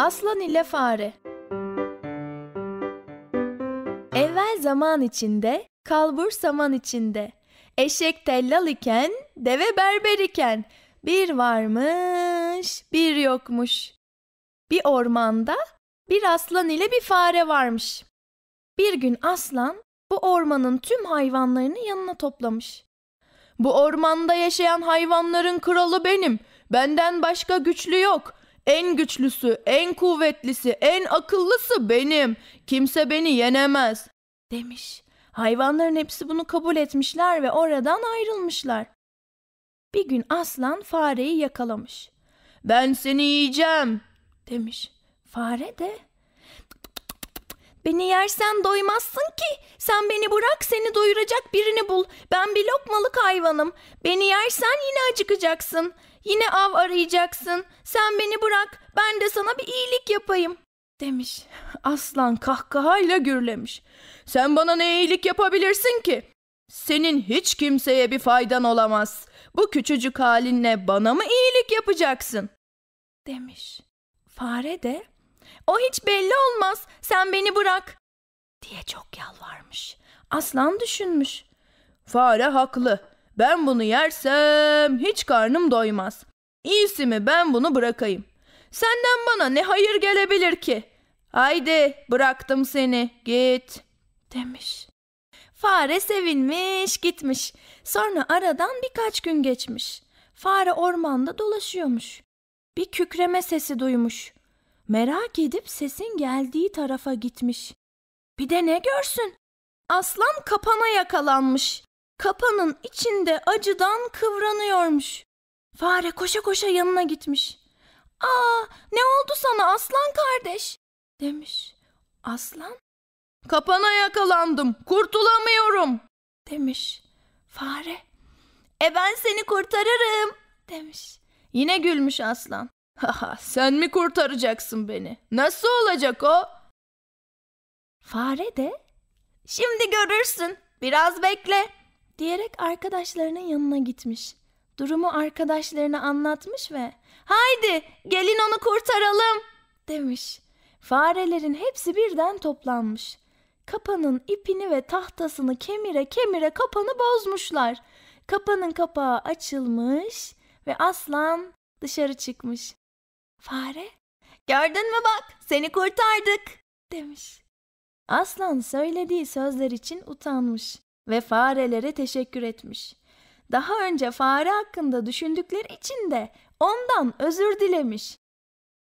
Aslan ile Fare Evvel zaman içinde, kalbur saman içinde, eşek tellal iken, deve berber iken, bir varmış, bir yokmuş. Bir ormanda bir aslan ile bir fare varmış. Bir gün aslan bu ormanın tüm hayvanlarını yanına toplamış. Bu ormanda yaşayan hayvanların kralı benim. Benden başka güçlü yok. En güçlüsü, en kuvvetlisi, en akıllısı benim. Kimse beni yenemez." demiş. Hayvanların hepsi bunu kabul etmişler ve oradan ayrılmışlar. Bir gün aslan fareyi yakalamış. "Ben seni yiyeceğim." demiş. Fare de Beni yersen doymazsın ki. Sen beni bırak seni doyuracak birini bul. Ben bir lokmalık hayvanım. Beni yersen yine acıkacaksın. Yine av arayacaksın. Sen beni bırak. Ben de sana bir iyilik yapayım." demiş. Aslan kahkahayla gürlemiş. "Sen bana ne iyilik yapabilirsin ki? Senin hiç kimseye bir faydan olamaz. Bu küçücük halinle bana mı iyilik yapacaksın?" demiş. Fare de "O hiç belli olmaz. Sen beni bırak." diye çok yalvarmış. Aslan düşünmüş. Fare haklı. Ben bunu yersem hiç karnım doymaz. İyisi mi ben bunu bırakayım. Senden bana ne hayır gelebilir ki? Haydi bıraktım seni git demiş. Fare sevinmiş gitmiş. Sonra aradan birkaç gün geçmiş. Fare ormanda dolaşıyormuş. Bir kükreme sesi duymuş. Merak edip sesin geldiği tarafa gitmiş. Bir de ne görsün? Aslan kapana yakalanmış kapanın içinde acıdan kıvranıyormuş. Fare koşa koşa yanına gitmiş. Aa ne oldu sana aslan kardeş? Demiş. Aslan? Kapana yakalandım kurtulamıyorum demiş. Fare. E ben seni kurtarırım demiş. Yine gülmüş aslan. Haha sen mi kurtaracaksın beni? Nasıl olacak o? Fare de şimdi görürsün biraz bekle diyerek arkadaşlarının yanına gitmiş. Durumu arkadaşlarına anlatmış ve haydi gelin onu kurtaralım demiş. Farelerin hepsi birden toplanmış. Kapanın ipini ve tahtasını kemire kemire kapanı bozmuşlar. Kapanın kapağı açılmış ve aslan dışarı çıkmış. Fare, gördün mü bak seni kurtardık demiş. Aslan söylediği sözler için utanmış ve farelere teşekkür etmiş. Daha önce fare hakkında düşündükleri için de ondan özür dilemiş.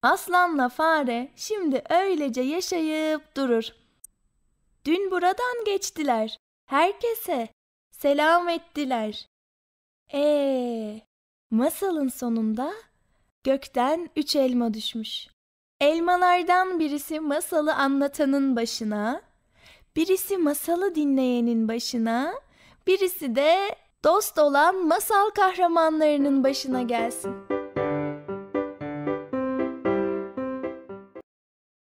Aslanla fare şimdi öylece yaşayıp durur. Dün buradan geçtiler. Herkese selam ettiler. Ee, masalın sonunda gökten üç elma düşmüş. Elmalardan birisi masalı anlatanın başına, Birisi masalı dinleyenin başına, birisi de dost olan masal kahramanlarının başına gelsin.